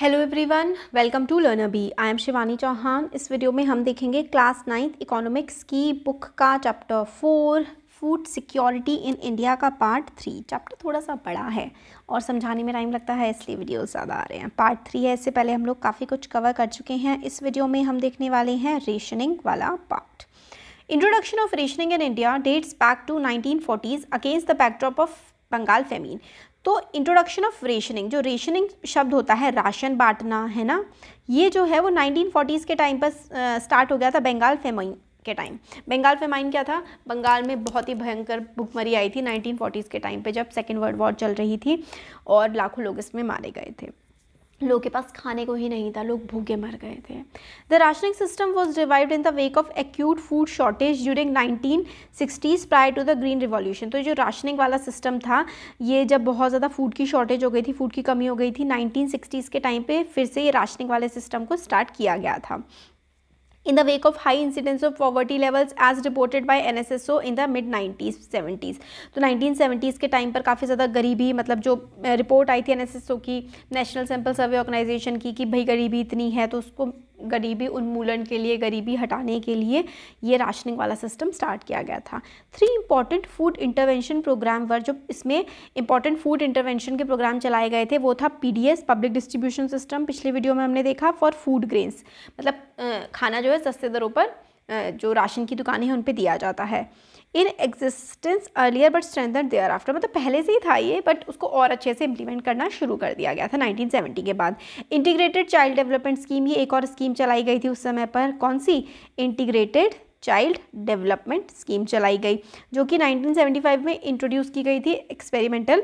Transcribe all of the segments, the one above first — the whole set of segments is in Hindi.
hello everyone welcome to learner B I am Shivani Chauhan इस वीडियो में हम देखेंगे क्लास नाइन्थ इकोनॉमिक्स की बुक का chapter four food security in India का पार्ट थ्री चैप्टर थोड़ा सा बड़ा है और समझाने में टाइम लगता है इसलिए वीडियो ज़्यादा आ रहे हैं पार्ट थ्री है इससे पहले हम लोग काफ़ी कुछ कवर कर चुके हैं इस वीडियो में हम देखने वाले हैं रेशनिंग वाला part introduction of rationing in India dates back to nineteen forties against the backdrop of Bengal famine तो इंट्रोडक्शन ऑफ रेशनिंग जो रेशनिंग शब्द होता है राशन बांटना है ना ये जो है वो 1940s के टाइम पर स्टार्ट हो गया था बंगाल फेमाइन के टाइम बंगाल फेमाइन क्या था बंगाल में बहुत ही भयंकर भुखमरी आई थी 1940s के टाइम पे जब सेकेंड वर्ल्ड वॉर चल रही थी और लाखों लोग इसमें मारे गए थे लोगों के पास खाने को ही नहीं था लोग भूखे मर गए थे the rationing system was revive in the wake of acute food shortage during nineteen sixties prior to the green revolution तो जो राशनिंग वाला सिस्टम था ये जब बहुत ज़्यादा फूड की शॉर्टेज हो गई थी फूड की कमी हो गई थी नाइनटीन सिक्सटीज़ के टाइम पे फिर से ये राशनिंग वाले सिस्टम को स्टार्ट किया गया था in the wake of high incidence of poverty levels as reported by NSSO in the mid 90s seventies तो 1970s के टाइम पर काफ़ी ज़्यादा गरीबी मतलब जो रिपोर्ट आई थी ओ की नेशनल सैम्पल सर्वे ऑर्गेनाइजेशन की कि भाई गरीबी इतनी है तो उसको गरीबी उन्मूलन के लिए गरीबी हटाने के लिए ये राशनिंग वाला सिस्टम स्टार्ट किया गया था three important food intervention program were जो इसमें इंपॉर्टेंट फूड इंटरवेंशन के प्रोग्राम चलाए गए थे वो था पीडीएस पब्लिक डिस्ट्रीब्यूशन सिस्टम पिछले वीडियो में हमने देखा फॉर फूड ग्रेन्स मतलब खाना जो है सस्ते दरों पर जो राशन की दुकानें हैं उन पर दिया जाता है in existence earlier but strengthen thereafter मतलब पहले से ही था ये बट उसको और अच्छे से इम्प्लीमेंट करना शुरू कर दिया गया था 1970 के बाद इंटीग्रेटेड चाइल्ड डेवलपमेंट स्कीम ये एक और स्कीम चलाई गई थी उस समय पर कौन सी इंटीग्रेटेड चाइल्ड डेवलपमेंट स्कीम चलाई गई जो कि 1975 में इंट्रोड्यूस की गई थी एक्सपेरिमेंटल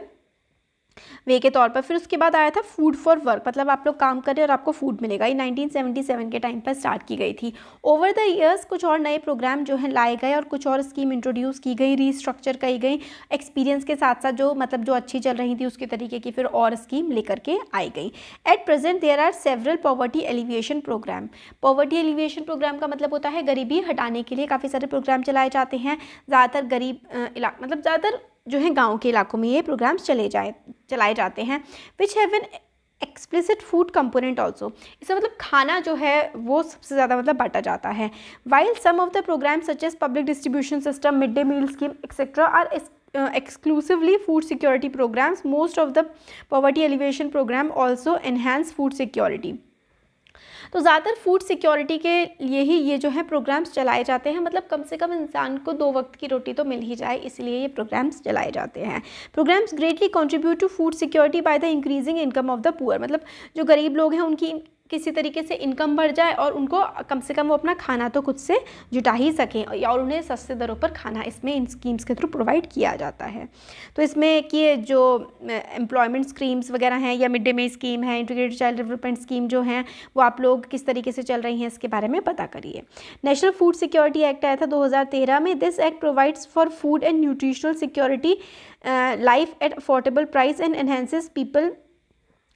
वे के तौर पर फिर उसके बाद आया था फूड फॉर वर्क मतलब आप लोग काम करें और आपको फूड मिलेगा ये 1977 के टाइम पर स्टार्ट की गई थी ओवर द ईयर्स कुछ और नए प्रोग्राम जो है लाए गए और कुछ और स्कीम इंट्रोड्यूस की गई रीस्ट्रक्चर की गई एक्सपीरियंस के साथ साथ जो मतलब जो अच्छी चल रही थी उसके तरीके की फिर और स्कीम लेकर के आई गई at present there are several poverty alleviation program poverty alleviation program का मतलब होता है गरीबी हटाने के लिए काफ़ी सारे प्रोग्राम चलाए जाते हैं ज़्यादातर गरीब इलाक मतलब ज़्यादातर जो है गांव के इलाकों में ये प्रोग्राम्स चले जाए चलाए जाते हैं which have an explicit food component also इसका मतलब खाना जो है वो सबसे ज़्यादा मतलब बांटा जाता है while some of the program such as public distribution system mid day meal scheme etcetera are exclusively food security programs most of the poverty alleviation program also enhance food security तो ज़्यादातर फूड सिक्योरिटी के लिए ही ये जो है प्रोग्राम्स चलाए जाते हैं मतलब कम से कम इंसान को दो वक्त की रोटी तो मिल ही जाए इसलिए ये प्रोग्राम्स चलाए जाते हैं programs greatly contribute to food security by the increasing income of the poor मतलब जो गरीब लोग हैं उनकी किसी तरीके से इनकम बढ़ जाए और उनको कम से कम वो अपना खाना तो खुद से जुटा ही सकें और उन्हें सस्ते दरों पर खाना इसमें इन स्कीम्स के थ्रू प्रोवाइड किया जाता है तो इसमें कि जो एम्प्लॉयमेंट स्कीम्स वगैरह हैं या मिड डे मील स्कीम है इंटीग्रेटेड चाइल्ड डेवलपमेंट स्कीम जो हैं वो आप लोग किस तरीके से चल रही हैं इसके बारे में पता करिए नेशनल फूड सिक्योरिटी एक्ट आया था दो में this act provides for food and nutritional security life at affordable price and enhances people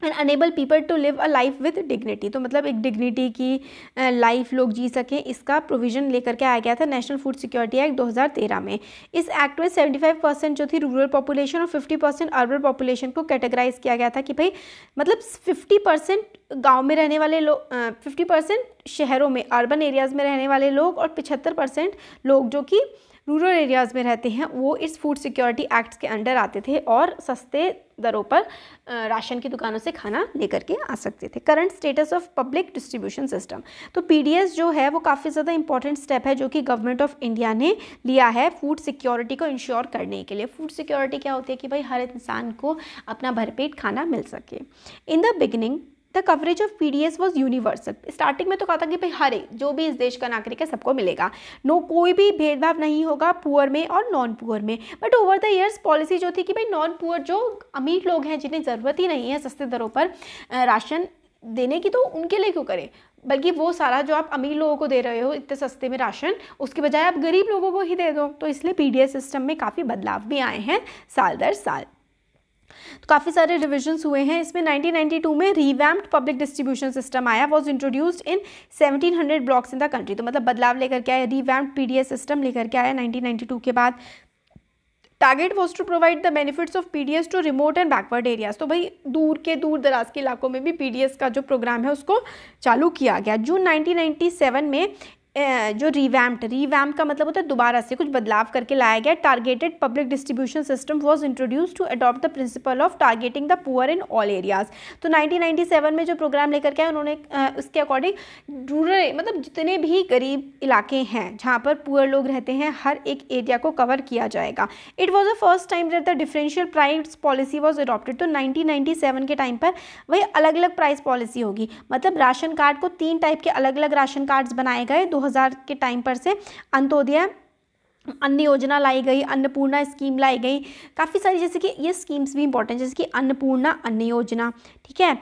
and enable people to live a life with dignity तो मतलब एक डिग्निटी की लाइफ लोग जी सकें इसका प्रोविजन लेकर के आया गया था नेशनल फूड सिक्योरिटी एक्ट 2013 में इस एक्ट में 75 परसेंट जो थी रूरल पॉपुलेशन और 50 परसेंट अर्बन पॉपुलेशन को कैटेगराइज किया गया था कि भाई मतलब 50 परसेंट गाँव में रहने वाले लोग फिफ्टी परसेंट शहरों में अर्बन एरियाज़ में रहने वाले लोग और पिछहत्तर परसेंट लोग जो कि रूरल एरियाज़ में रहते हैं वो इस फूड सिक्योरिटी एक्ट के अंडर आते थे और सस्ते दरों पर राशन की दुकानों से खाना लेकर के आ सकते थे current status of public distribution system तो पीडीएस जो है वो काफ़ी ज़्यादा इंपॉर्टेंट स्टेप है जो कि गवर्नमेंट ऑफ इंडिया ने लिया है फूड सिक्योरिटी को इंश्योर करने के लिए फूड सिक्योरिटी क्या होती है कि भाई हर इंसान को अपना भरपेट खाना मिल सके in the beginning the coverage of P D S was universal starting में तो कहा था कि भाई हर एक जो भी इस देश का नागरिक है सबको मिलेगा नो no, कोई भी भेदभाव नहीं होगा पुअर में और नॉन पुअर में but over the years policy जो थी कि भाई नॉन पुअर जो अमीर लोग हैं जिन्हें ज़रूरत ही नहीं है सस्ते दरों पर राशन देने की तो उनके लिए क्यों करें बल्कि वो सारा जो आप अमीर लोगों को दे रहे हो इतने सस्ते में राशन उसके बजाय आप गरीब लोगों को ही दे दो तो इसलिए पी सिस्टम में काफ़ी बदलाव भी आए हैं साल दर साल तो काफ़ी सारे रिविजन्स हुए हैं इसमें 1992 में रीवैम्प्ड पब्लिक डिस्ट्रीब्यूशन सिस्टम आया was introduced in 1700 blocks in the country तो मतलब बदलाव लेकर के आया रीवैम्प्ड पीडीएस सिस्टम लेकर के आया 1992 के बाद target was to provide the benefits of PDS to remote and backward areas तो भाई दूर के दूर दराज के इलाकों में भी पीडीएस का जो प्रोग्राम है उसको चालू किया गया जून 1997 में जो रिवैम्प्ड रिवैम्प का मतलब होता है दोबारा से कुछ बदलाव करके लाया गया targeted public distribution system was introduce to adopt the principle of targeting the poor in all areas तो 1997 में जो प्रोग्राम लेकर के आए उन्होंने उसके अकॉर्डिंग रूरल मतलब जितने भी गरीब इलाके हैं जहाँ पर पुअर लोग रहते हैं हर एक एरिया को कवर किया जाएगा it was the first time that the differential price policy was adopted तो नाइनटीन के टाइम पर वही अलग अलग प्राइस पॉलिसी होगी मतलब राशन कार्ड को तीन टाइप के अलग अलग राशन कार्ड्स बनाए गए दो 2000 के टाइम पर से अंत्योदय अन्न योजना लाई गई अन्नपूर्णा स्कीम लाई गई काफ़ी सारी जैसे कि ये स्कीम्स भी इंपॉर्टेंट जैसे कि अन्नपूर्णा अन्न योजना ठीक है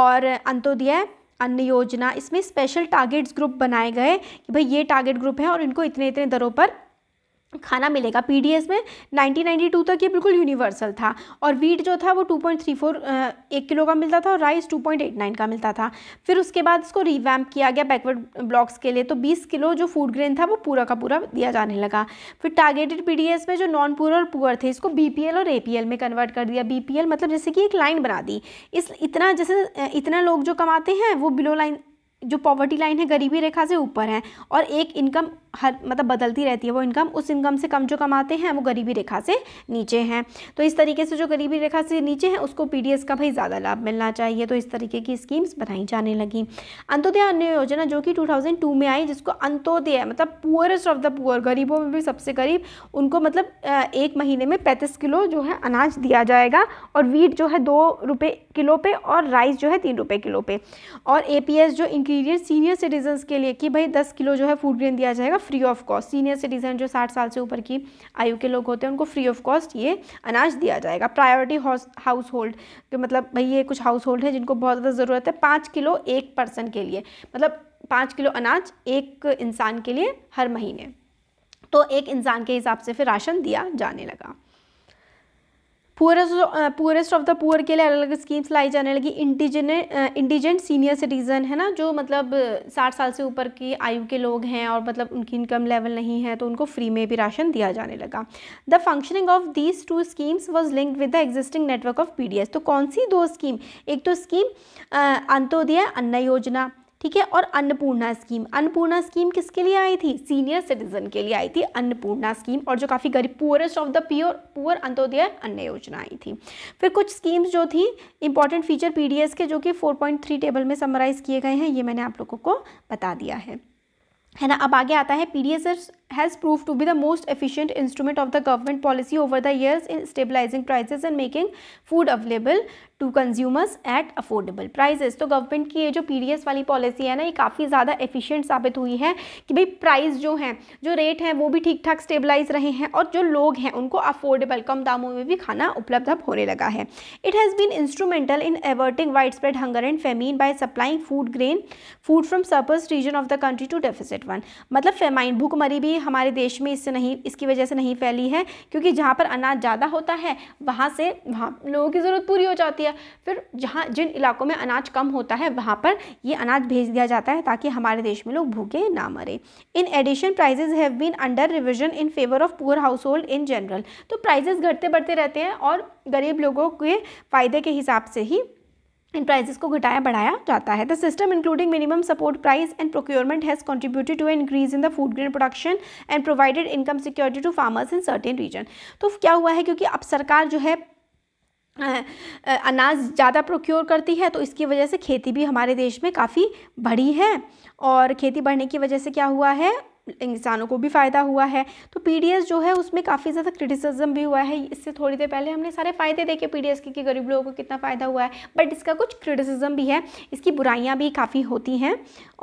और अंत्योदय अन्न योजना इसमें स्पेशल टारगेट्स ग्रुप बनाए गए कि भाई ये टारगेट ग्रुप है और इनको इतने इतने दरों पर खाना मिलेगा पीडीएस में 1992 तक ये बिल्कुल यूनिवर्सल था और वीट जो था वो 2.34 एक किलो का मिलता था और राइस 2.89 का मिलता था फिर उसके बाद इसको रिवैम्प किया गया बैकवर्ड ब्लॉक्स के लिए तो 20 किलो जो फूड ग्रेन था वो पूरा का पूरा दिया जाने लगा फिर टारगेटेड पीडीएस में जो नॉन पुअर और पुअर थे इसको बी और ए में कन्वर्ट कर दिया बी मतलब जैसे कि एक लाइन बना दी इस इतना जैसे इतना लोग जो कमाते हैं वो बिलो लाइन जो पॉवर्टी लाइन है गरीबी रेखा से ऊपर है और एक इनकम हर मतलब बदलती रहती है वो इनकम उस इनकम से कम जो कमाते हैं वो गरीबी रेखा से नीचे हैं तो इस तरीके से जो गरीबी रेखा से नीचे हैं उसको पीडीएस का भाई ज़्यादा लाभ मिलना चाहिए तो इस तरीके की स्कीम्स बनाई जाने लगी अंत्योदय अन्य योजना जो कि टू में आई जिसको अंत्योदय मतलब पुअरेस्ट ऑफ द पुअर गरीबों में भी सबसे गरीब उनको मतलब एक महीने में पैंतीस किलो जो है अनाज दिया जाएगा और वीट जो है दो रुपये किलो पे और राइस जो है तीन रुपये किलो पे और ए जो इनकी इंग्रेडिएंट सीनियर सिटीजन के लिए कि भाई दस किलो जो है फूड ग्रेन दिया जाएगा free of cost senior citizen जो साठ साल से ऊपर की आयु के लोग होते हैं उनको फ्री ऑफ कॉस्ट ये अनाज दिया जाएगा प्रायोरिटी हाउस होल्ड मतलब भाई ये कुछ हाउस होल्ड है जिनको बहुत ज़्यादा ज़रूरत है पाँच किलो एक पर्सन के लिए मतलब पाँच किलो अनाज एक इंसान के लिए हर महीने तो एक इंसान के हिसाब से फिर राशन दिया जाने लगा poorest poorest of the poor के लिए अलग अलग स्कीम्स लाई जाने लगी इंटीजेंट इंडिजेंट सीनियर सिटीज़न है ना जो मतलब uh, साठ साल से ऊपर की आयु के लोग हैं और मतलब उनकी इनकम लेवल नहीं है तो उनको फ्री में भी राशन दिया जाने लगा the functioning of these two schemes was link with the existing network of P तो कौन सी दो स्कीम एक तो स्कीम uh, अंत्योदय अन्ना योजना ठीक है और अन्नपूर्णा स्कीम अन्नपूर्णा स्कीम किसके लिए आई थी सीनियर सिटीजन के लिए आई थी अन्नपूर्णा स्कीम और जो काफ़ी गरीब poorest of the pure poor Antyodaya Anna Yojana आई थी फिर कुछ स्कीम्स जो थी इंपॉर्टेंट फीचर पीडीएस के जो कि 4.3 टेबल में समराइज़ किए गए हैं ये मैंने आप लोगों को बता दिया है है ना अब आगे आता है P D S has proved to be the most efficient instrument of the government policy over the years in stabilizing prices and making food available to consumers at affordable prices तो गवर्नमेंट की ये जो पी वाली पॉलिसी है ना ये काफ़ी ज़्यादा एफिशिएंट साबित हुई है कि भाई प्राइस जो हैं जो रेट हैं वो भी ठीक ठाक स्टेबलाइज रहे हैं और जो लोग हैं उनको अफोर्डेबल कम दामों में भी खाना उपलब्ध अब होने लगा है it has been instrumental in averting widespread hunger and famine by supplying food grain food from surplus region of the country to deficit one मतलब फेमाइन भूखमरी भी हमारे देश में इससे नहीं इसकी वजह से नहीं फैली है क्योंकि जहाँ पर अनाज ज़्यादा होता है वहाँ से वहाँ लोगों की ज़रूरत पूरी हो जाती है फिर जहाँ जिन इलाकों में अनाज कम होता है वहाँ पर ये अनाज भेज दिया जाता है ताकि हमारे देश में लोग भूखे ना मरे in addition prices have been under revision in favour of poor household in general तो प्राइजेज घटते बढ़ते रहते हैं और गरीब लोगों के फ़ायदे के हिसाब से ही इन प्राइजेस को घटाया बढ़ाया जाता है the system including minimum support price and procurement has contributed to increase in the food grain production and provided income security to farmers in certain region तो क्या हुआ है क्योंकि अब सरकार जो है अनाज ज़्यादा प्रोक्योर करती है तो इसकी वजह से खेती भी हमारे देश में काफ़ी बढ़ी है और खेती बढ़ने की वजह से क्या हुआ है इंसानों को भी फ़ायदा हुआ है तो पीडीएस जो है उसमें काफ़ी ज़्यादा क्रिटिसिज्म भी हुआ है इससे थोड़ी देर पहले हमने सारे फ़ायदे देखे पीडीएस के कि गरीब लोगों को कितना फ़ायदा हुआ है बट इसका कुछ क्रिटिसिज्म भी है इसकी बुराइयाँ भी काफ़ी होती हैं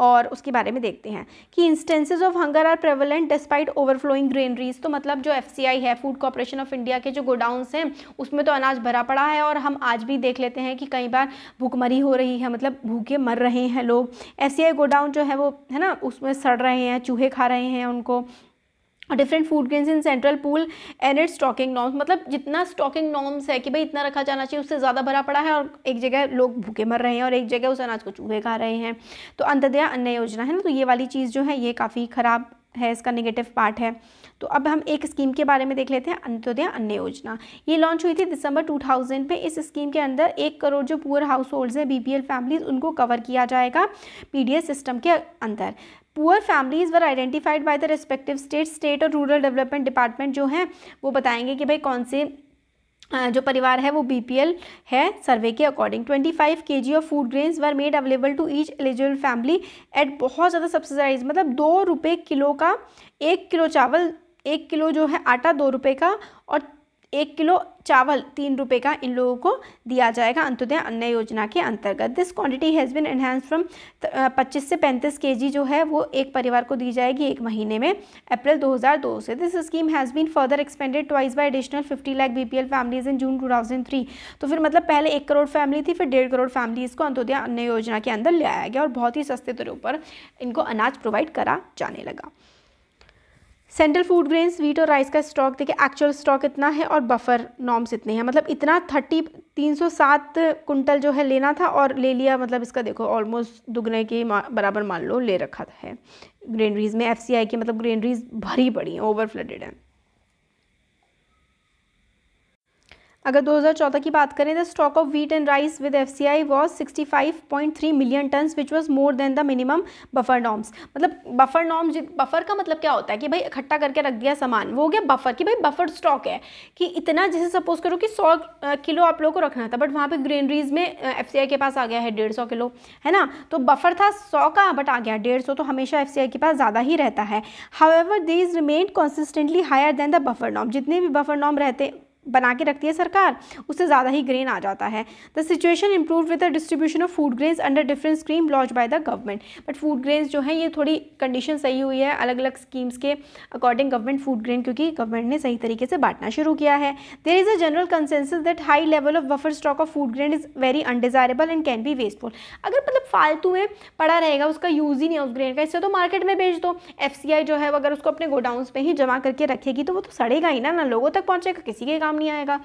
और उसके बारे में देखते हैं कि instances of hunger are prevalent despite overflowing granaries तो मतलब जो एफ है फूड कॉरपोरेशन ऑफ इंडिया के जो गोडाउंस हैं उसमें तो अनाज भरा पड़ा है और हम आज भी देख लेते हैं कि कई बार भूखमरी हो रही है मतलब भूखे मर रहे हैं लोग एफ गोडाउन जो है वो है ना उसमें सड़ रहे हैं चूहे खा रहे हैं रहे हैं उनको different food grains in central pool and it stocking norms मतलब जितना स्टॉकिंग नॉर्म्स है कि भाई इतना रखा जाना चाहिए उससे ज़्यादा भरा पड़ा है और एक जगह लोग भूखे मर रहे हैं और एक जगह उस अनाज को चूहे खा रहे हैं तो अंतदया अन्य योजना है ना तो ये वाली चीज़ जो है ये काफ़ी ख़राब है इसका नेगेटिव पार्ट है तो अब हम एक स्कीम के बारे में देख लेते हैं अंत्योदय अन्य योजना ये लॉन्च हुई थी दिसंबर 2000 पे इस स्कीम के अंदर एक करोड़ जो पुअर हाउस होल्ड्स हैं बीपीएल फैमिलीज उनको कवर किया जाएगा पीडीएस सिस्टम के अंदर poor families were identified by the respective state state और रूरल डेवलपमेंट डिपार्टमेंट जो हैं वो बताएंगे कि भाई कौन से जो परिवार है वो बीपीएल है सर्वे के according 25 KG of food grains were made available to each eligible family at बहुत ज़्यादा सब्सिडाइज मतलब दो रुपये किलो का एक किलो चावल एक किलो जो है आटा दो रुपये का और एक किलो चावल तीन रुपये का इन लोगों को दिया जाएगा अंत्योदय अन्न योजना के अंतर्गत this quantity has been enhance from पच्चीस से पैंतीस के जो है वो एक परिवार को दी जाएगी एक महीने में अप्रैल 2002 से this scheme has been further expanded twice by additional 50 lakh L families in June two तो फिर मतलब पहले एक करोड़ फैमिली थी फिर डेढ़ करोड़ फैमिलीज़ को अंत्योदय अन्न योजना के अंदर ले आया गया और बहुत ही सस्ते दरों पर इनको अनाज प्रोवाइड करा जाने लगा सेंट्रल फूड ग्रेन स्वीट और राइस का स्टॉक देखिए एक्चुअल स्टॉक इतना है और बफर नॉर्म्स इतने हैं मतलब इतना थर्टी तीन सौ सात कुंटल जो है लेना था और ले लिया मतलब इसका देखो ऑलमोस्ट दुगने के बराबर मान लो ले रखा है ग्रेनरीज में एफ की मतलब ग्रेनरीज भरी पड़ी हैं ओवर फ्लडेड हैं अगर 2014 की बात करें तो stock of wheat and rice with F C I was sixty five point three million ton which was more than the minimum buffer norms मतलब बफर नॉम्स बफर का मतलब क्या होता है कि भाई इकट्ठा करके रख दिया सामान वो हो गया बफर कि भाई बफर स्टॉक है कि इतना जैसे सपोज करो कि सौ किलो आप लोगों को रखना था बट वहाँ पर ग्रीनरीज में एफ सी आई के पास आ गया है डेढ़ सौ किलो है ना तो बफर था सौ का बट आ गया डेढ़ सौ तो हमेशा एफ सी आई के पास ज़्यादा ही रहता है however these remain consistently higher than the buffer नॉम जितने भी बफर नॉम रहते बना के रखती है सरकार उससे ज़्यादा ही ग्रेन आ जाता है the situation improve with the distribution of food grains under different scheme launch by the government but food grains जो है ये थोड़ी कंडीशन सही हुई है अलग अलग स्कीम्स के अकॉर्डिंग गवर्नमेंट फूड ग्रेन क्योंकि गवर्नमेंट ने सही तरीके से बांटना शुरू किया है there is a general consensus that high level of buffer stock of food grain is very undesirable and can be wasteful अगर मतलब फालतू में पड़ा रहेगा उसका यूज़ ही नहीं है उस ग्रेन का इससे तो मार्केट में बेच दो एफ जो है अगर उसको अपने गोडाउन में ही जमा करके रखेगी तो वो तो सड़ेगा ही ना ना लोगों तक पहुँचेगा किसी के काम नहीं आएगा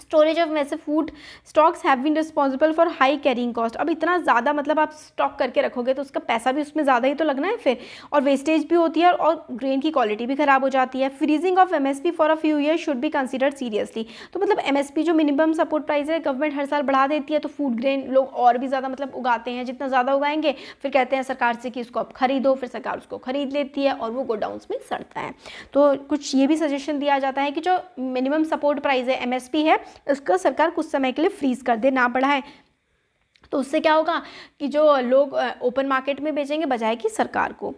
storage of massive food stocks have been responsible for high carrying cost अब इतना ज़्यादा मतलब आप स्टॉक करके रखोगे तो उसका पैसा भी उसमें ज़्यादा ही तो लगना है फिर और वेस्टेज भी होती है और ग्रेन की क्वालिटी भी ख़राब हो जाती है freezing of M S P for a few year should be consider seriously तो मतलब एम एस पी जो मिनिमम सपोर्ट प्राइस है गवर्नमेंट हर साल बढ़ा देती है तो फूड ग्रेन लोग और भी ज़्यादा मतलब उगाते हैं जितना ज़्यादा उगाएंगे फिर कहते हैं सरकार से कि उसको आप खरीदो फिर सरकार उसको खरीद लेती है और वो गोडाउंस में सड़ता है तो कुछ ये भी सजेशन दिया जाता है कि जो मिनिमम सपोर्ट प्राइस है एम एस पी है इसको सरकार कुछ समय के लिए फ्रीज कर दे ना बढ़ाए तो उससे क्या होगा कि जो लोग ओपन मार्केट में बेचेंगे बजाय कि सरकार को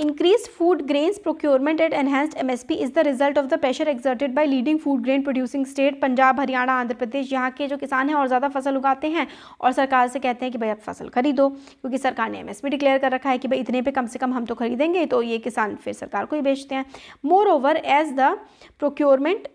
increase food grains procurement at enhanced MSP is the result of the pressure exerted by leading food grain producing state Punjab Haryana Andhra Pradesh यहाँ के जो किसान हैं और ज़्यादा फसल उगाते हैं और सरकार से कहते हैं कि भाई आप फसल खरीदो क्योंकि सरकार ने एमएसपी डिक्लेयर कर रखा है कि भाई इतने पर कम से कम हम तो खरीदेंगे तो ये किसान फिर सरकार को ही बेचते हैं moreover as the procurement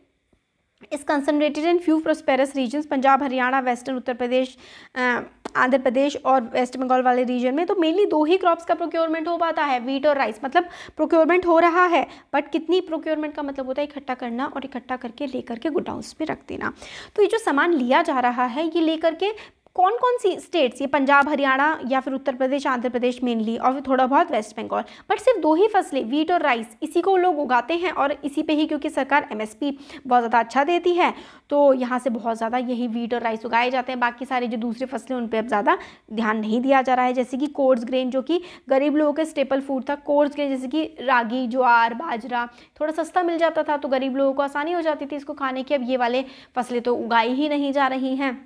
is concentrated in few prosperous region Punjab Haryana western Uttar Pradesh Andhra Pradesh और वेस्ट बंगाल वाले रीजन में तो मेनली दो ही क्रॉप्स का प्रोक्योरमेंट हो पाता है वीट और राइस मतलब प्रोक्योरमेंट हो रहा है बट कितनी प्रोक्योरमेंट का मतलब होता है इकट्ठा करना और इकट्ठा करके लेकर के गुडाउंस में रख देना तो ये जो सामान लिया जा रहा है ये लेकर के कौन कौन सी स्टेट्स ये पंजाब हरियाणा या फिर उत्तर प्रदेश आंध्र प्रदेश मेनली और फिर थोड़ा बहुत वेस्ट बंगाल बट सिर्फ दो ही फसलें वीट और राइस इसी को लोग उगाते हैं और इसी पे ही क्योंकि सरकार एमएसपी बहुत ज़्यादा अच्छा देती है तो यहाँ से बहुत ज़्यादा यही वीट और राइस उगाए जाते हैं बाकी सारे जो दूसरी फसलें उन पर अब ज़्यादा ध्यान नहीं दिया जा रहा है जैसे कि कोर्स ग्रेन जो कि गरीब लोगों के स्टेपल फूड था कोर्स ग्रेन जैसे कि रागी ज्वार बाजरा थोड़ा सस्ता मिल जाता था तो गरीब लोगों को आसानी हो जाती थी इसको खाने की अब ये वाले फसलें तो उगाई ही नहीं जा रही हैं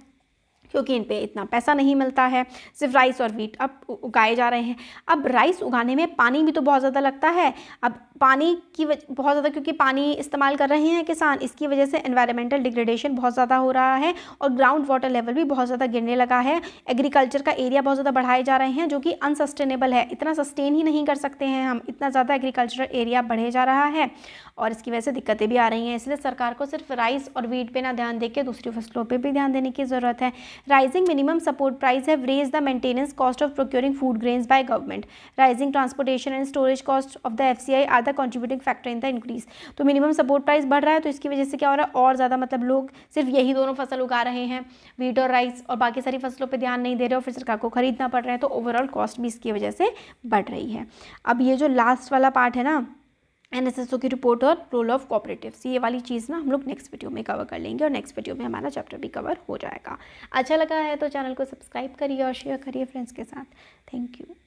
क्योंकि इन पे इतना पैसा नहीं मिलता है सिर्फ राइस और वीट अब उगाए जा रहे हैं अब राइस उगाने में पानी भी तो बहुत ज़्यादा लगता है अब पानी की बहुत ज़्यादा क्योंकि पानी इस्तेमाल कर रहे हैं किसान इसकी वजह से इन्वायरमेंटल डिग्रेडेशन बहुत ज़्यादा हो रहा है और ग्राउंड वाटर लेवल भी बहुत ज़्यादा गिरने लगा है एग्रीकल्चर का एरिया बहुत ज़्यादा बढ़ाए जा रहे हैं जो कि अनसस्टेनेबल है इतना सस्टेन ही नहीं कर सकते हैं हम इतना ज़्यादा एग्रीकल्चरल एरिया बढ़े जा रहा है और इसकी वजह से दिक्कतें भी आ रही हैं इसलिए सरकार को सिर्फ राइस और वीट पर ना ध्यान देकर दूसरी फसलों पर भी ध्यान देने की ज़रूरत है राइजिंग मिनिमम सपोर्ट प्राइस है raise the maintenance cost of procuring food grains by government rising transportation and storage cost of the F C I ज़्यादा contributing factor in the increase तो मिनिमम सपोर्ट प्राइस बढ़ रहा है तो इसकी वजह से क्या हो रहा है और ज़्यादा मतलब लोग सिर्फ यही दोनों फसल उगा रहे हैं वीट और राइस और बाकी सारी फसलों पर ध्यान नहीं दे रहे और फिर सरकार को खरीदना पड़ रहा है तो ओवरऑल कॉस्ट भी इसकी वजह से बढ़ रही है अब ये जो लास्ट वाला पार्ट है ना एन एस की रिपोर्ट और रोल ऑफ कॉपरेटिव ये वाली चीज़ ना हम लोग नेक्स्ट वीडियो में कवर कर लेंगे और नेक्स्ट वीडियो में हमारा चैप्टर भी कवर हो जाएगा अच्छा लगा है तो चैनल को सब्सक्राइब करिए और शेयर करिए फ्रेंड्स के साथ थैंक यू